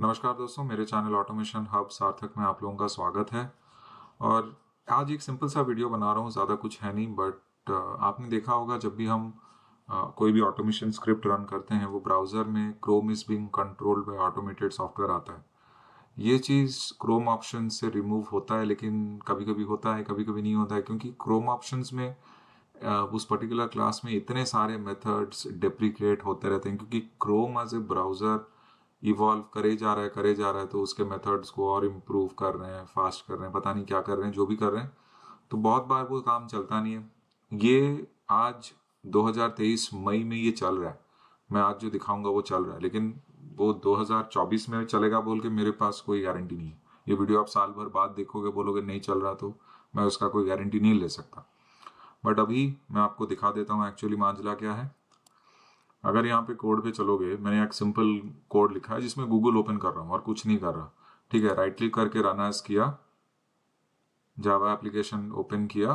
नमस्कार दोस्तों मेरे चैनल ऑटोमेशन हब सार्थक में आप लोगों का स्वागत है और आज एक सिंपल सा वीडियो बना रहा हूँ ज़्यादा कुछ है नहीं बट uh, आपने देखा होगा जब भी हम uh, कोई भी ऑटोमेशन स्क्रिप्ट रन करते हैं वो ब्राउज़र में Chrome is being controlled by automated software आता है ये चीज़ क्रोम ऑप्शन से रिमूव होता है लेकिन कभी कभी होता है कभी कभी नहीं होता है क्योंकि क्रोम ऑप्शन में uh, उस पर्टिकुलर क्लास में इतने सारे मेथड्स डेप्रिकेट होते रहते हैं क्योंकि Chrome as a browser evolve करे जा रहा है करे जा रहा है तो उसके मेथड्स को और इम्प्रूव कर रहे हैं फास्ट कर रहे हैं पता नहीं क्या कर रहे हैं जो भी कर रहे हैं तो बहुत बार वो काम चलता नहीं है ये आज 2023 मई में ये चल रहा है मैं आज जो दिखाऊंगा वो चल रहा है लेकिन वो 2024 में चलेगा बोल के मेरे पास कोई गारंटी नहीं है ये वीडियो आप साल भर बाद देखोगे बोलोगे नहीं चल रहा तो मैं उसका कोई गारंटी नहीं ले सकता बट अभी मैं आपको दिखा देता हूँ एक्चुअली मांझला क्या है अगर यहाँ पे कोड पे चलोगे मैंने एक सिंपल कोड लिखा है जिसमें गूगल ओपन कर रहा हूँ और कुछ नहीं कर रहा ठीक है राइट क्लिक करके रन एज किया जावा एप्लीकेशन ओपन किया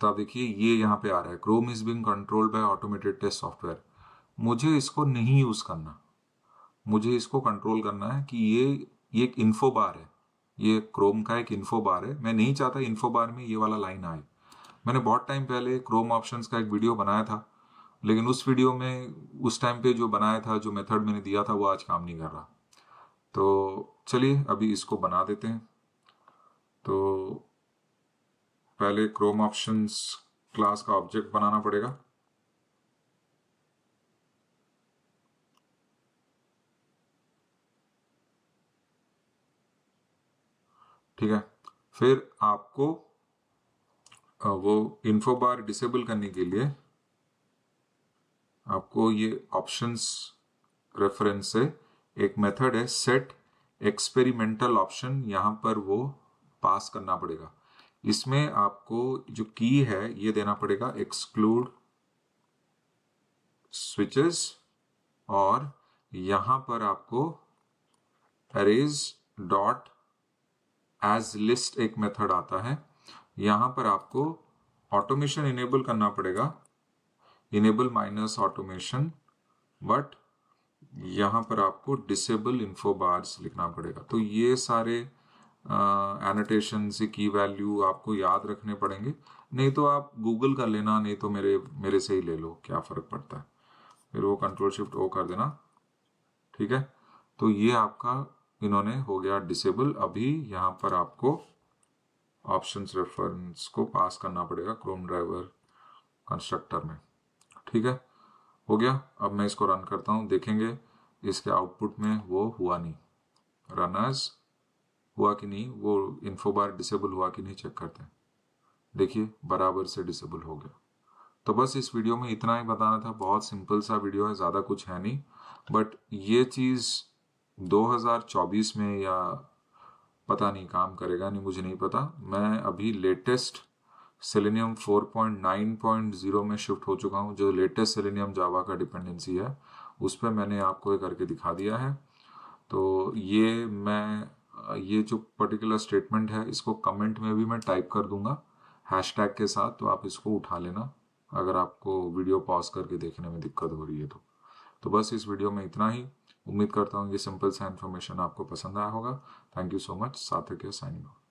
तो आप देखिए ये यहाँ पे आ रहा है Chrome is being controlled by automated test software मुझे इसको नहीं यूज करना मुझे इसको कंट्रोल करना है कि ये ये एक इन्फो बार है ये क्रोम का एक इन्फो बार है मैं नहीं चाहता इन्फो बार में ये वाला लाइन आए मैंने बहुत टाइम पहले क्रोम ऑप्शंस का एक वीडियो बनाया था लेकिन उस वीडियो में उस टाइम पे जो बनाया था जो मेथड मैंने दिया था वो आज काम नहीं कर रहा तो चलिए अभी इसको बना देते हैं तो पहले क्रोम ऑप्शंस क्लास का ऑब्जेक्ट बनाना पड़ेगा ठीक है फिर आपको वो इन्फो बार डिसेबल करने के लिए आपको ये ऑप्शंस रेफरेंस से एक मेथड है सेट एक्सपेरिमेंटल ऑप्शन यहाँ पर वो पास करना पड़ेगा इसमें आपको जो की है ये देना पड़ेगा एक्सक्लूड स्विचेस और यहां पर आपको अरेज डॉट एज लिस्ट एक मेथड आता है यहां पर आपको ऑटोमेशन इनेबल करना पड़ेगा इनेबल माइनस ऑटोमेशन बट यहाँ पर आपको डिसेबल इन्फो बार्स लिखना पड़ेगा तो ये सारे एनोटेशन से की वैल्यू आपको याद रखने पड़ेंगे नहीं तो आप गूगल का लेना नहीं तो मेरे मेरे से ही ले लो क्या फ़र्क पड़ता है फिर वो कंट्रोल शिफ्ट ओ कर देना ठीक है तो ये आपका इन्होंने हो गया डिसेबल अभी यहाँ पर आपको ऑप्शंस रेफरेंस को पास करना पड़ेगा क्रोम ड्राइवर कंस्ट्रक्टर में ठीक है हो गया अब मैं इसको रन करता हूँ देखेंगे इसके आउटपुट में वो हुआ नहीं रनर्स हुआ कि नहीं वो इन्फो बार डिसेबल हुआ कि नहीं चेक करते हैं देखिए बराबर से डिसेबल हो गया तो बस इस वीडियो में इतना ही बताना था बहुत सिंपल सा वीडियो है ज़्यादा कुछ है नहीं बट ये चीज़ 2024 में या पता नहीं काम करेगा नहीं मुझे नहीं पता मैं अभी लेटेस्ट सेलेनियम 4.9.0 में शिफ्ट हो चुका हूँ जो लेटेस्ट सेलेनियम जावा का डिपेंडेंसी है उस पर मैंने आपको ये करके दिखा दिया है तो ये मैं ये जो पर्टिकुलर स्टेटमेंट है इसको कमेंट में भी मैं टाइप कर दूंगा हैश टैग के साथ तो आप इसको उठा लेना अगर आपको वीडियो पॉज करके देखने में दिक्कत हो रही है तो तो बस इस वीडियो में इतना ही उम्मीद करता हूँ ये सिंपल सा इन्फॉर्मेशन आपको पसंद आया होगा थैंक यू सो मच साथ साइनिंग